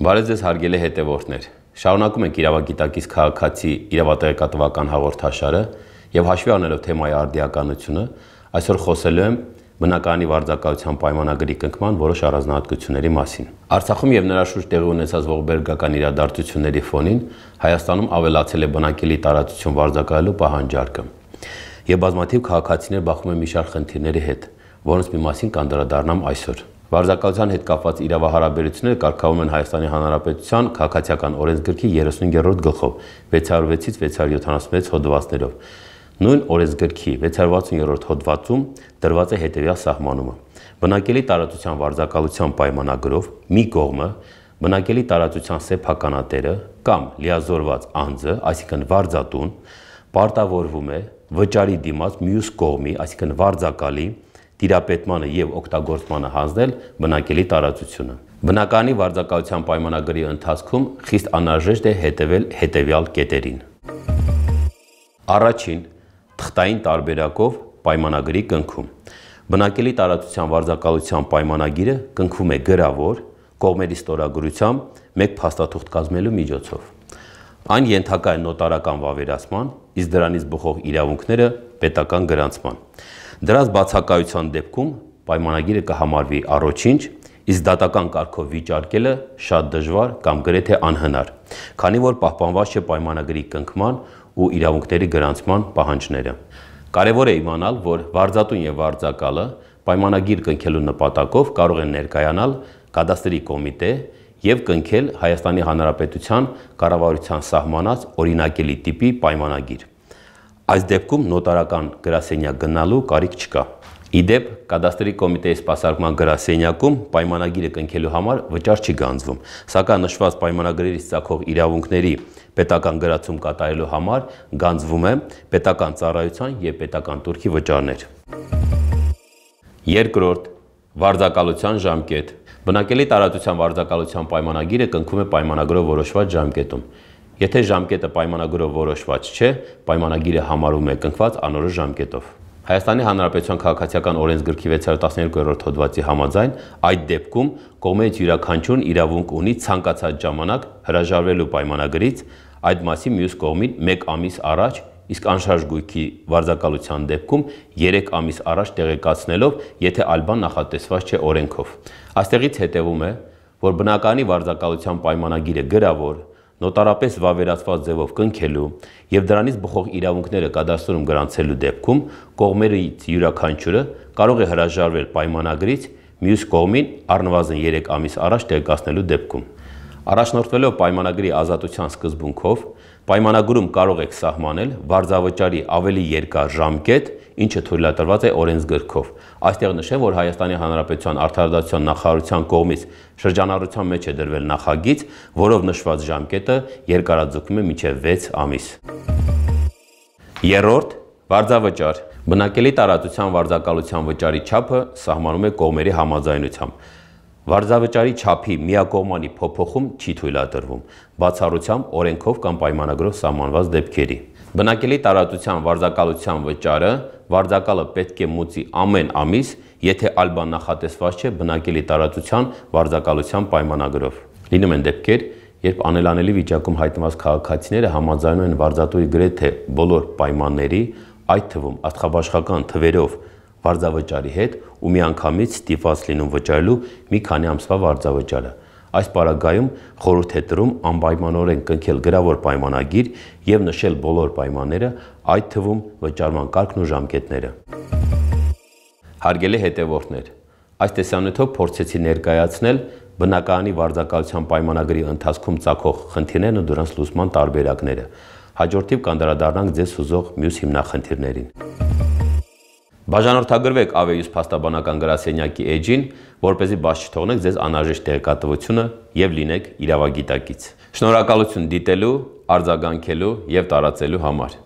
Բարև ձեզ հարգելի հետևորդներ։ Շարունակում ենք իրավագիտակից քաղաքացի իրավատեղեկատվական հաղորդաշարը եւ հաշվի առնելով թեմայի արդիականությունը, այսօր խոսելու եմ բնականի վարձակալության պայմանագրի կնքման որոշ առանձնահատկությունների մասին։ Արցախում եւ նրա շուրջ տեղի ունեցած ողբերգական իրադարձությունների ֆոնին Հայաստանում ավելացել է բնակելի տարածություն վարձակալելու պահանջարկը։ Եվ բազմաթիվ քաղաքացիներ բախվում են մի շարք խնդիրների հետ, որոնց մի մասին կանդրադառնամ այսօր։ Վարձակալության հետ կապված իրավահարաբերությունները կարգավորվում են Հայաստանի Հանրապետության քաղաքացիական օրենսգրքի 35-րդ գլխով 606-ից 676 հոդվածներով։ Նույն օրենսգրքի 660-րդ հոդվածում դրված է հետևյալ սահմանումը. Բնակելի տարածության վարձակալության պայմանագրով մի կողմը բնակելի տարածության սեփականատերը կամ լիազորված անձը, այսինքն վարձատուն, պարտավորվում է վճարի դիմաց մյուս կողմի, այսինքն վարձակալի տիրապետմանը եւ օգտագործմանը հանձնել բնակելի տարածությունը։ Բնականի վարձակալության պայմանագրի ընթացքում խիստ անհրաժեշտ է հետևել հետևյալ կետերին։ Առաջին՝ թղթային տարբերակով պայմանագրի կնքում։ Բնակելի տարածության վարձակալության պայմանագիրը կնքում է գրավոր կողմերի ստորագրությամբ մեկ փաստաթուղթ կազմելու միջոցով։ Այն ենթակա է նոտարական վավերացման, իսկ դրանից բխող իրավունքները պետական գրանցման։ Դրած բացակայության դեպքում պայմանագիրը կհամարվի առոչինչ, իսկ դատական կարգով վիճարկելը շատ դժվար կամ գրեթե անհնար, քանի որ պահպանված չէ պայմանագրի կնքման ու իրավունքների գրանցման պահանջները։ Կարևոր է իմանալ, որ վարձատուն եւ վարձակալը պայմանագիր կնքելու նպատակով կարող են ներկայանալ կադաստրի կոմիտե եւ կնքել Հայաստանի Հանրապետության կառավարության սահմանած օրինակելի տիպի պայմանագիր։ Այս դեպքում նոտարական գրասենյակ գնալու կարիք չկա։ Իդեպ կադաստրի կոմիտեի սպասարկման գրասենյակում պայմանագիրը կնքելու համար վճար չի գանձվում, սակայն նշված պայմանագրերից ցակող իրավունքների պետական գրացում կատարելու համար գանձվում է պետական ծառայության եւ պետական турքի վճարներ։ Երկրորդ վարձակալության ժամկետ։ Բնակելի տարածության վարձակալության պայմանագիրը կնքում է պայմանագրով որոշված ժամկետում։ Եթե ժամկետը պայմանագրով որոշված չէ, պայմանագիրը համարում է կնքված անորոշ ժամկետով։ Հայաստանի Հանրապետության քաղաքացիական օրենսգրքի 612-րդ հոդվածի համաձայն այդ դեպքում կողմերից յուրաքանչյուրն իրավունք ունի ցանկացած ժամանակ հրաժարվելու պայմանագրից այդ մասի մյուս կողմին 1 ամիս առաջ, իսկ անշարժ գույքի վարձակալության դեպքում 3 ամիս առաջ տեղեկացնելով, եթե ալբան նախատեսված չէ օրենքով։ Աստեղից հետևում է, որ բնականի վարձակալության պայմանագիրը գրավոր նոտարապես վավերացված ձևով կնքելու եւ դրանից բխող իրավունքները կադաստրում գրանցելու դեպքում կողմերից յուրաքանչյուրը կարող է հրաժարվել պայմանագրից մյուս կողմին առնվազն 3 ամիս առաջ տեղեկացնելու դեպքում Առաջնորդվելով պայմանագրի ազատության սկզբունքով, պայմանագրում կարող եք սահմանել վարձավճարի ավելի երկար ժամկետ, ինչը թույլատրված է օրենսգրքով։ Այստեղ նշեմ, որ Հայաստանի Հանրապետության Արդարադատության նախարարության կողմից շրջանառության մեջ է դրվել նախագիծ, որով նշված ժամկետը երկարաձգվում է մինչև 6 ամիս։ Երրորդ՝ վարձավճար։ Բնակելի տարածության վարձակալության վճարի չափը սահմանում է կողմերի համաձայնությամբ։ Վարձավճարի չափի միակողմանի փոփոխում չի թույլատրվում, բացառությամբ օրենքով կամ պայմանագրով սահմանված դեպքերի։ Բնակելի տարածության վարձակալության վճարը վարձակալը պետք է մուծի ամեն ամիս, եթե ալբան նախատեսված չէ բնակելի տարածության վարձակալության պայմանագրով։ Լինում են դեպքեր, երբ անելանելի վիճակում հայտնված քաղաքացիները համաձայնում են վարձատուի գրեթե բոլոր պայմանների, այդ թվում աստխաբաշխական թվերով վարձավճարի հետ ու միանգամից ստիպված լինում վճարելու մի քանի ամսվա վարձավճարը։ Այս պարագայում խորհուրդ է տրում անպայմանորեն կնքել գրավոր պայմանագիր եւ նշել բոլոր պայմանները, այդ թվում վճարման կարգն ու ժամկետները։ Հարգելի հետևորդներ, այս տեսանյութով փորձեցի ներկայացնել բնակարանի վարձակալության պայմանագրի ընթացքում ցակող խնդիրներն ու դրանց լուսման տարբերակները։ Հաջորդիվ կանդրադառնանք ձեզ սուզող մյուս հիմնախնդիրներին։ Բաժանորդագրվեք Ավեյուս փաստաբանական գրասենյակի էջին, որ เป զի բաց չթողնեք ձեզ անհրաժեշտ տեղեկատվությունը եւ լինեք իրավագիտակից։ Շնորհակալություն դիտելու, արձագանքելու եւ տարածելու համար։